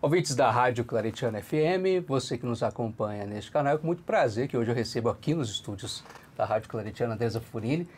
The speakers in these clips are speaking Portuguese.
Ouvintes da Rádio Claretiano FM, você que nos acompanha neste canal, é com muito prazer que hoje eu recebo aqui nos estúdios da Rádio Claretiano Andresa Furini,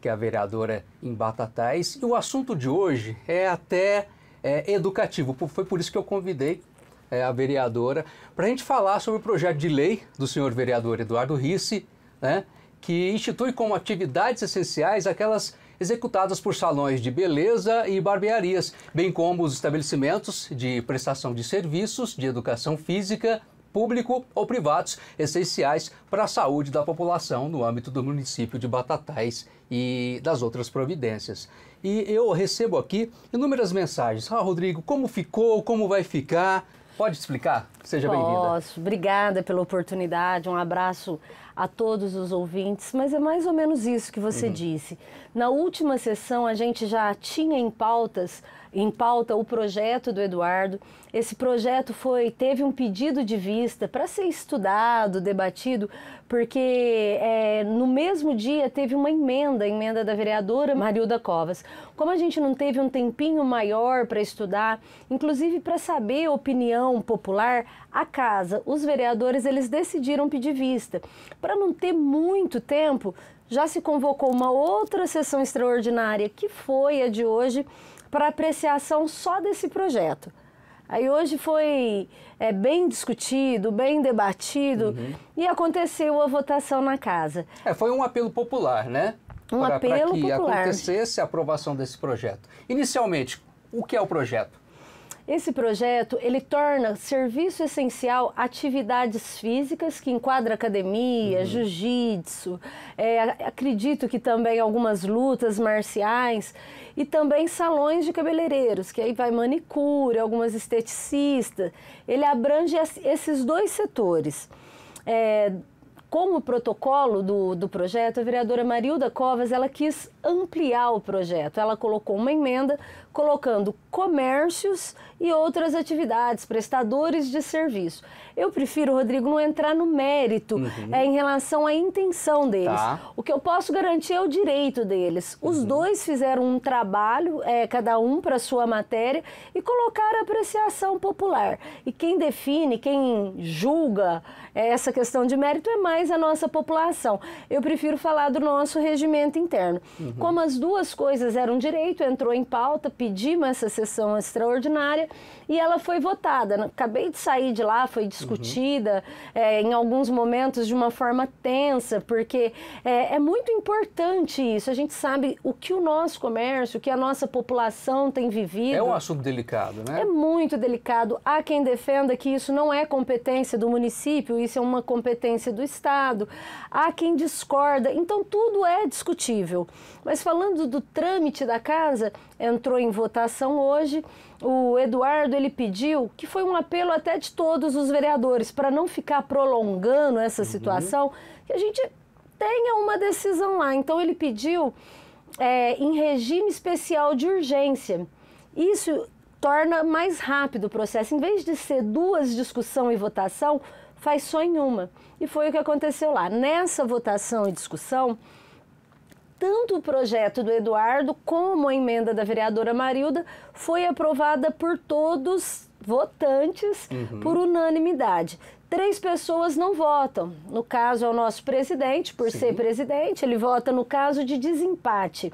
que é a vereadora em Batatais. E o assunto de hoje é até é, educativo, foi por isso que eu convidei é, a vereadora para a gente falar sobre o projeto de lei do senhor vereador Eduardo Risse, né, que institui como atividades essenciais aquelas executadas por salões de beleza e barbearias, bem como os estabelecimentos de prestação de serviços de educação física, público ou privados, essenciais para a saúde da população no âmbito do município de Batatais e das outras providências. E eu recebo aqui inúmeras mensagens. Ah, Rodrigo, como ficou? Como vai ficar? Pode explicar? Seja bem-vinda. Posso. Obrigada pela oportunidade. Um abraço a todos os ouvintes. Mas é mais ou menos isso que você uhum. disse. Na última sessão, a gente já tinha em pautas em pauta o projeto do Eduardo. Esse projeto foi teve um pedido de vista para ser estudado, debatido, porque é, no mesmo dia teve uma emenda, a emenda da vereadora Marilda Covas. Como a gente não teve um tempinho maior para estudar, inclusive para saber a opinião popular, a casa, os vereadores, eles decidiram pedir vista. Para não ter muito tempo, já se convocou uma outra sessão extraordinária, que foi a de hoje, para apreciação só desse projeto. Aí hoje foi é, bem discutido, bem debatido uhum. e aconteceu a votação na casa. É, foi um apelo popular, né? Um para, apelo para que popular. acontecesse a aprovação desse projeto. Inicialmente, o que é o projeto? Esse projeto, ele torna serviço essencial atividades físicas que enquadra academia, uhum. jiu-jitsu, é, acredito que também algumas lutas marciais e também salões de cabeleireiros, que aí vai manicure, algumas esteticistas. Ele abrange esses dois setores. É, como protocolo do, do projeto, a vereadora Marilda Covas ela quis ampliar o projeto. Ela colocou uma emenda colocando comércios e outras atividades, prestadores de serviço. Eu prefiro, Rodrigo, não entrar no mérito uhum. é, em relação à intenção deles. Tá. O que eu posso garantir é o direito deles. Os uhum. dois fizeram um trabalho, é, cada um para sua matéria, e colocaram apreciação popular. E quem define, quem julga é, essa questão de mérito é mais mais a nossa população. Eu prefiro falar do nosso regimento interno. Uhum. Como as duas coisas eram direito, entrou em pauta, pedimos essa sessão extraordinária e ela foi votada. Acabei de sair de lá, foi uhum. discutida uhum. é, em alguns momentos de uma forma tensa, porque é, é muito importante isso. A gente sabe o que o nosso comércio, o que a nossa população tem vivido. É um assunto delicado, né? É muito delicado. Há quem defenda que isso não é competência do município, isso é uma competência do Estado. Estado, há quem discorda, então tudo é discutível. Mas falando do trâmite da casa, entrou em votação hoje, o Eduardo ele pediu, que foi um apelo até de todos os vereadores, para não ficar prolongando essa uhum. situação, que a gente tenha uma decisão lá. Então ele pediu é, em regime especial de urgência. Isso torna mais rápido o processo. Em vez de ser duas discussão e votação, faz só em uma. E foi o que aconteceu lá. Nessa votação e discussão, tanto o projeto do Eduardo como a emenda da vereadora Marilda foi aprovada por todos votantes uhum. por unanimidade. Três pessoas não votam. No caso, é o nosso presidente, por Sim. ser presidente, ele vota no caso de desempate.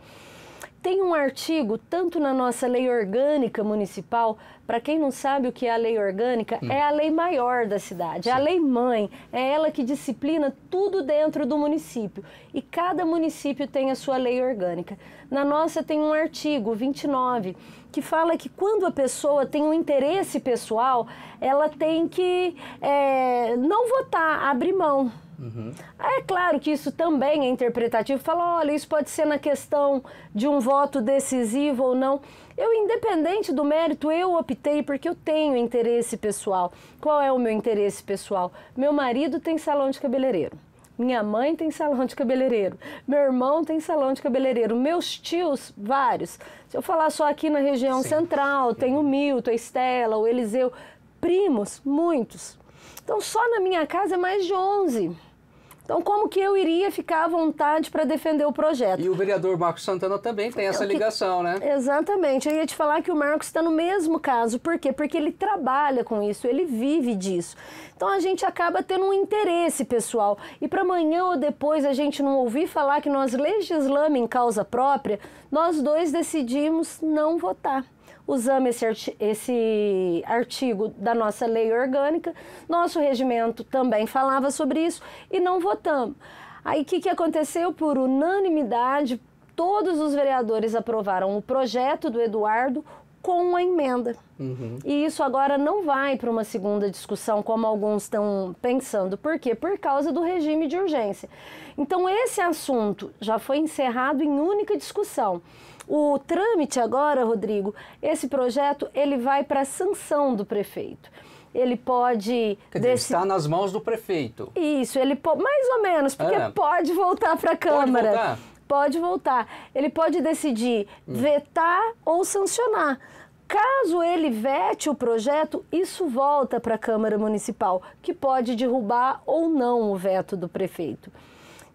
Tem um artigo, tanto na nossa lei orgânica municipal, para quem não sabe o que é a lei orgânica, hum. é a lei maior da cidade, Sim. é a lei mãe, é ela que disciplina tudo dentro do município. E cada município tem a sua lei orgânica. Na nossa tem um artigo 29 que fala que quando a pessoa tem um interesse pessoal, ela tem que é, não votar, abrir mão. Uhum. É claro que isso também é interpretativo. Fala, olha, isso pode ser na questão de um voto decisivo ou não. Eu, independente do mérito, eu optei porque eu tenho interesse pessoal. Qual é o meu interesse pessoal? Meu marido tem salão de cabeleireiro. Minha mãe tem salão de cabeleireiro, meu irmão tem salão de cabeleireiro, meus tios, vários. Se eu falar só aqui na região Sim. central, tem o Milton, a Estela, o Eliseu, primos, muitos. Então só na minha casa é mais de 11. Então, como que eu iria ficar à vontade para defender o projeto? E o vereador Marcos Santana também tem essa ligação, né? Exatamente. Eu ia te falar que o Marcos está no mesmo caso. Por quê? Porque ele trabalha com isso, ele vive disso. Então, a gente acaba tendo um interesse pessoal. E para amanhã ou depois a gente não ouvir falar que nós legislamos em causa própria, nós dois decidimos não votar usamos esse, esse artigo da nossa lei orgânica, nosso regimento também falava sobre isso e não votamos. Aí o que, que aconteceu? Por unanimidade, todos os vereadores aprovaram o projeto do Eduardo, com a emenda. Uhum. E isso agora não vai para uma segunda discussão, como alguns estão pensando. Por quê? Por causa do regime de urgência. Então, esse assunto já foi encerrado em única discussão. O trâmite agora, Rodrigo, esse projeto ele vai para a sanção do prefeito ele pode. Quer desse... está nas mãos do prefeito. Isso, ele pode. Mais ou menos, porque é. pode voltar para a Câmara. Pode voltar pode voltar. Ele pode decidir hum. vetar ou sancionar. Caso ele vete o projeto, isso volta para a Câmara Municipal, que pode derrubar ou não o veto do prefeito.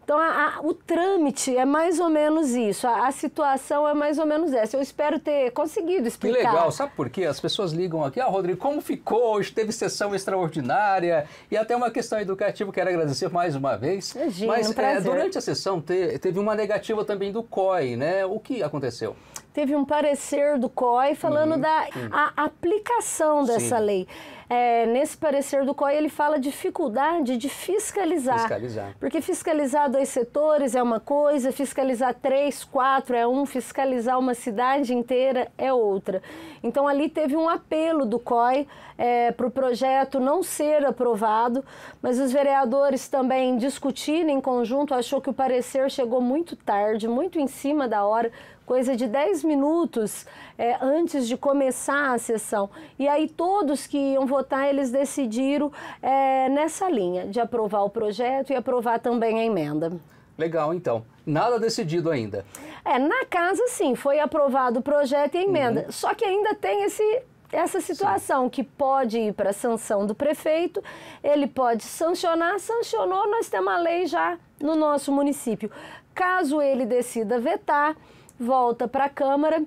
Então, a, a, o trâmite é mais ou menos isso, a, a, situação é mais ou menos essa. Eu espero ter conseguido explicar. Que legal, sabe por quê? As pessoas ligam aqui, ah, Rodrigo, como ficou? Hoje teve sessão extraordinária e até uma questão educativa, quero agradecer mais uma vez. Imagina, Mas um é, durante a sessão te, teve uma negativa também do COI, né? O que aconteceu? teve um parecer do COI falando uhum. da hum. a aplicação dessa Sim. lei. É, nesse parecer do COI, ele fala dificuldade de fiscalizar. Fiscalizar. Porque fiscalizar dois setores é uma coisa, fiscalizar três, quatro é um, fiscalizar uma cidade inteira é outra. Então, ali teve um apelo do COI é, para o projeto não ser aprovado, mas os vereadores também discutiram em conjunto, achou que o parecer chegou muito tarde, muito em cima da hora coisa de 10 minutos é, antes de começar a sessão. E aí todos que iam votar, eles decidiram é, nessa linha de aprovar o projeto e aprovar também a emenda. Legal, então. Nada decidido ainda. É, na casa sim, foi aprovado o projeto e a emenda. Uhum. Só que ainda tem esse essa situação Sim. que pode ir para a sanção do prefeito, ele pode sancionar, sancionou, nós temos a lei já no nosso município. Caso ele decida vetar, volta para a Câmara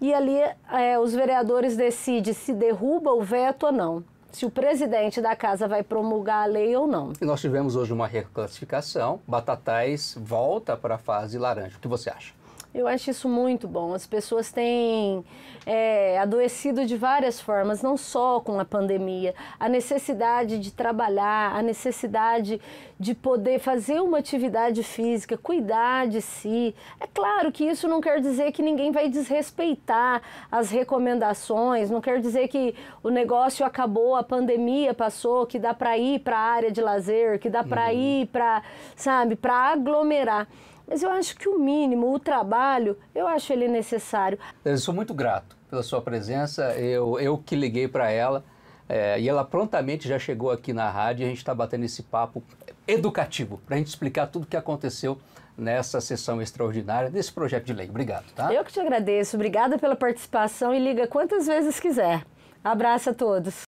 e ali é, os vereadores decidem se derruba o veto ou não. Se o presidente da casa vai promulgar a lei ou não. E nós tivemos hoje uma reclassificação. Batatais volta para a fase laranja. O que você acha? Eu acho isso muito bom. As pessoas têm é, adoecido de várias formas, não só com a pandemia. A necessidade de trabalhar, a necessidade de poder fazer uma atividade física, cuidar de si. É claro que isso não quer dizer que ninguém vai desrespeitar as recomendações, não quer dizer que o negócio acabou, a pandemia passou, que dá para ir para a área de lazer, que dá para uhum. ir para, sabe, para aglomerar mas eu acho que o mínimo, o trabalho, eu acho ele necessário. Eu sou muito grato pela sua presença. Eu, eu que liguei para ela. É, e ela prontamente já chegou aqui na rádio e a gente está batendo esse papo educativo para a gente explicar tudo o que aconteceu nessa sessão extraordinária desse projeto de lei. Obrigado, tá? Eu que te agradeço. Obrigada pela participação e liga quantas vezes quiser. Abraço a todos.